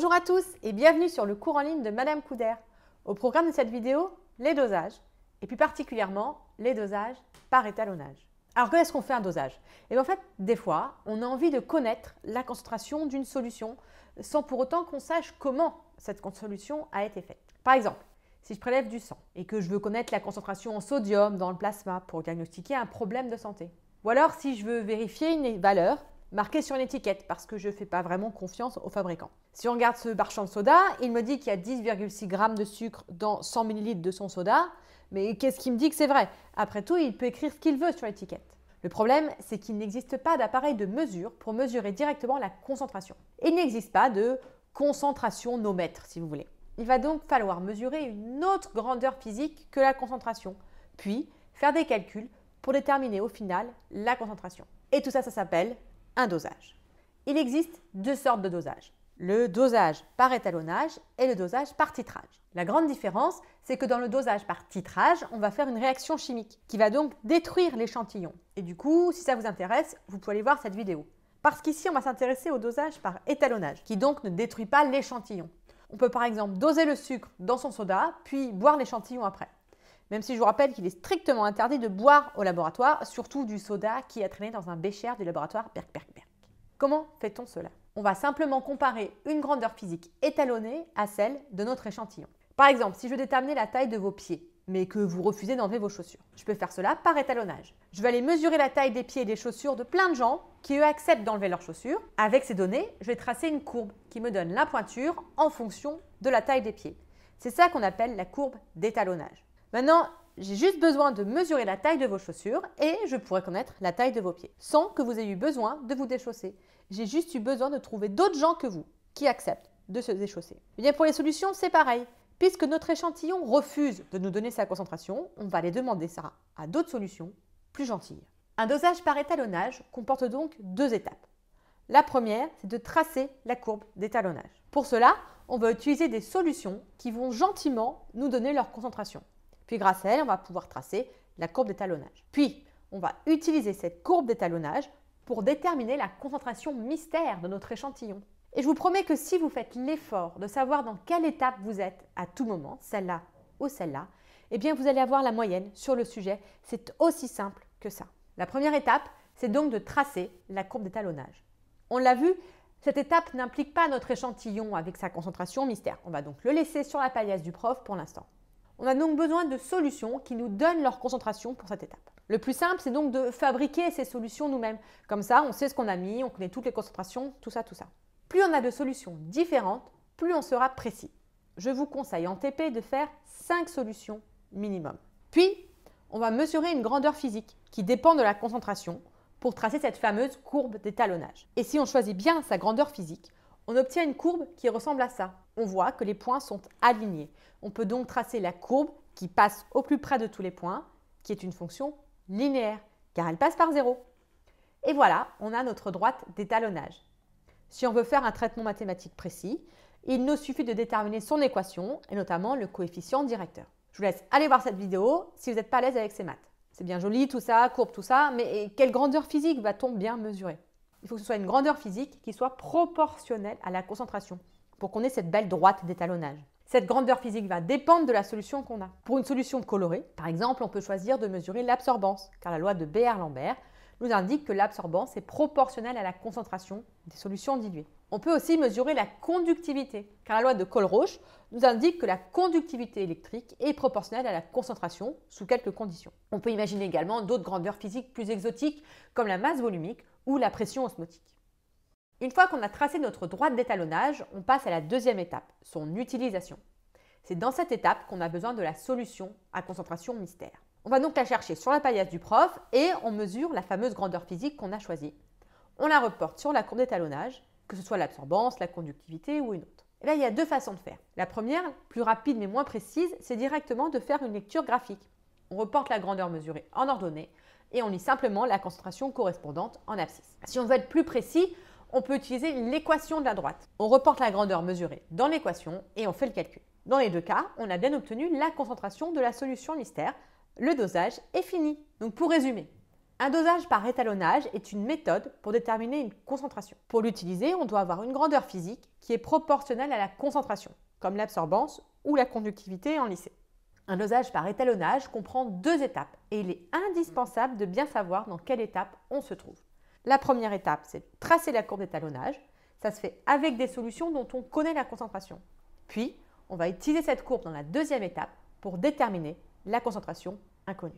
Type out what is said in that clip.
Bonjour à tous et bienvenue sur le cours en ligne de Madame Couder. Au programme de cette vidéo, les dosages, et plus particulièrement les dosages par étalonnage. Alors est ce qu'on fait un dosage Et eh bien en fait, des fois, on a envie de connaître la concentration d'une solution sans pour autant qu'on sache comment cette solution a été faite. Par exemple, si je prélève du sang et que je veux connaître la concentration en sodium dans le plasma pour diagnostiquer un problème de santé. Ou alors si je veux vérifier une valeur marqué sur une étiquette parce que je ne fais pas vraiment confiance aux fabricants. Si on regarde ce barchand de soda, il me dit qu'il y a 10,6 g de sucre dans 100 ml de son soda, mais qu'est-ce qui me dit que c'est vrai Après tout, il peut écrire ce qu'il veut sur l'étiquette. Le problème, c'est qu'il n'existe pas d'appareil de mesure pour mesurer directement la concentration. Il n'existe pas de concentration nomètre, si vous voulez. Il va donc falloir mesurer une autre grandeur physique que la concentration, puis faire des calculs pour déterminer au final la concentration. Et tout ça, ça s'appelle dosage. Il existe deux sortes de dosage, Le dosage par étalonnage et le dosage par titrage. La grande différence, c'est que dans le dosage par titrage, on va faire une réaction chimique qui va donc détruire l'échantillon. Et du coup, si ça vous intéresse, vous pouvez aller voir cette vidéo. Parce qu'ici, on va s'intéresser au dosage par étalonnage, qui donc ne détruit pas l'échantillon. On peut par exemple doser le sucre dans son soda, puis boire l'échantillon après. Même si je vous rappelle qu'il est strictement interdit de boire au laboratoire, surtout du soda qui a traîné dans un bécher du laboratoire Berk Berk Berk. Comment fait-on cela On va simplement comparer une grandeur physique étalonnée à celle de notre échantillon. Par exemple, si je déterminais la taille de vos pieds, mais que vous refusez d'enlever vos chaussures. Je peux faire cela par étalonnage. Je vais aller mesurer la taille des pieds et des chaussures de plein de gens qui eux acceptent d'enlever leurs chaussures. Avec ces données, je vais tracer une courbe qui me donne la pointure en fonction de la taille des pieds. C'est ça qu'on appelle la courbe d'étalonnage. Maintenant, j'ai juste besoin de mesurer la taille de vos chaussures et je pourrai connaître la taille de vos pieds, sans que vous ayez eu besoin de vous déchausser. J'ai juste eu besoin de trouver d'autres gens que vous qui acceptent de se déchausser. Eh bien pour les solutions, c'est pareil. Puisque notre échantillon refuse de nous donner sa concentration, on va aller demander ça à d'autres solutions plus gentilles. Un dosage par étalonnage comporte donc deux étapes. La première, c'est de tracer la courbe d'étalonnage. Pour cela, on va utiliser des solutions qui vont gentiment nous donner leur concentration. Puis grâce à elle, on va pouvoir tracer la courbe d'étalonnage. Puis, on va utiliser cette courbe d'étalonnage pour déterminer la concentration mystère de notre échantillon. Et je vous promets que si vous faites l'effort de savoir dans quelle étape vous êtes à tout moment, celle-là ou celle-là, eh bien vous allez avoir la moyenne sur le sujet. C'est aussi simple que ça. La première étape, c'est donc de tracer la courbe d'étalonnage. On l'a vu, cette étape n'implique pas notre échantillon avec sa concentration mystère. On va donc le laisser sur la paillasse du prof pour l'instant. On a donc besoin de solutions qui nous donnent leur concentration pour cette étape. Le plus simple, c'est donc de fabriquer ces solutions nous-mêmes. Comme ça, on sait ce qu'on a mis, on connaît toutes les concentrations, tout ça, tout ça. Plus on a de solutions différentes, plus on sera précis. Je vous conseille en TP de faire 5 solutions minimum. Puis, on va mesurer une grandeur physique qui dépend de la concentration pour tracer cette fameuse courbe d'étalonnage. Et si on choisit bien sa grandeur physique, on obtient une courbe qui ressemble à ça. On voit que les points sont alignés. On peut donc tracer la courbe qui passe au plus près de tous les points, qui est une fonction linéaire, car elle passe par zéro. Et voilà, on a notre droite d'étalonnage. Si on veut faire un traitement mathématique précis, il nous suffit de déterminer son équation, et notamment le coefficient directeur. Je vous laisse aller voir cette vidéo si vous n'êtes pas à l'aise avec ces maths. C'est bien joli tout ça, courbe tout ça, mais quelle grandeur physique va-t-on bien mesurer il faut que ce soit une grandeur physique qui soit proportionnelle à la concentration pour qu'on ait cette belle droite d'étalonnage. Cette grandeur physique va dépendre de la solution qu'on a. Pour une solution colorée, par exemple, on peut choisir de mesurer l'absorbance, car la loi de beer lambert nous indique que l'absorbance est proportionnelle à la concentration des solutions diluées. On peut aussi mesurer la conductivité, car la loi de Kohlrausch nous indique que la conductivité électrique est proportionnelle à la concentration sous quelques conditions. On peut imaginer également d'autres grandeurs physiques plus exotiques, comme la masse volumique ou la pression osmotique. Une fois qu'on a tracé notre droite d'étalonnage, on passe à la deuxième étape, son utilisation. C'est dans cette étape qu'on a besoin de la solution à concentration mystère. On va donc la chercher sur la paillasse du prof et on mesure la fameuse grandeur physique qu'on a choisie. On la reporte sur la courbe d'étalonnage, que ce soit l'absorbance, la conductivité ou une autre. Et eh là, il y a deux façons de faire. La première, plus rapide mais moins précise, c'est directement de faire une lecture graphique. On reporte la grandeur mesurée en ordonnée et on lit simplement la concentration correspondante en abscisse. Si on veut être plus précis, on peut utiliser l'équation de la droite. On reporte la grandeur mesurée dans l'équation et on fait le calcul. Dans les deux cas, on a bien obtenu la concentration de la solution mystère. Le dosage est fini. Donc pour résumer, un dosage par étalonnage est une méthode pour déterminer une concentration. Pour l'utiliser, on doit avoir une grandeur physique qui est proportionnelle à la concentration, comme l'absorbance ou la conductivité en lycée. Un dosage par étalonnage comprend deux étapes et il est indispensable de bien savoir dans quelle étape on se trouve. La première étape, c'est tracer la courbe d'étalonnage. Ça se fait avec des solutions dont on connaît la concentration. Puis, on va utiliser cette courbe dans la deuxième étape pour déterminer la concentration inconnue.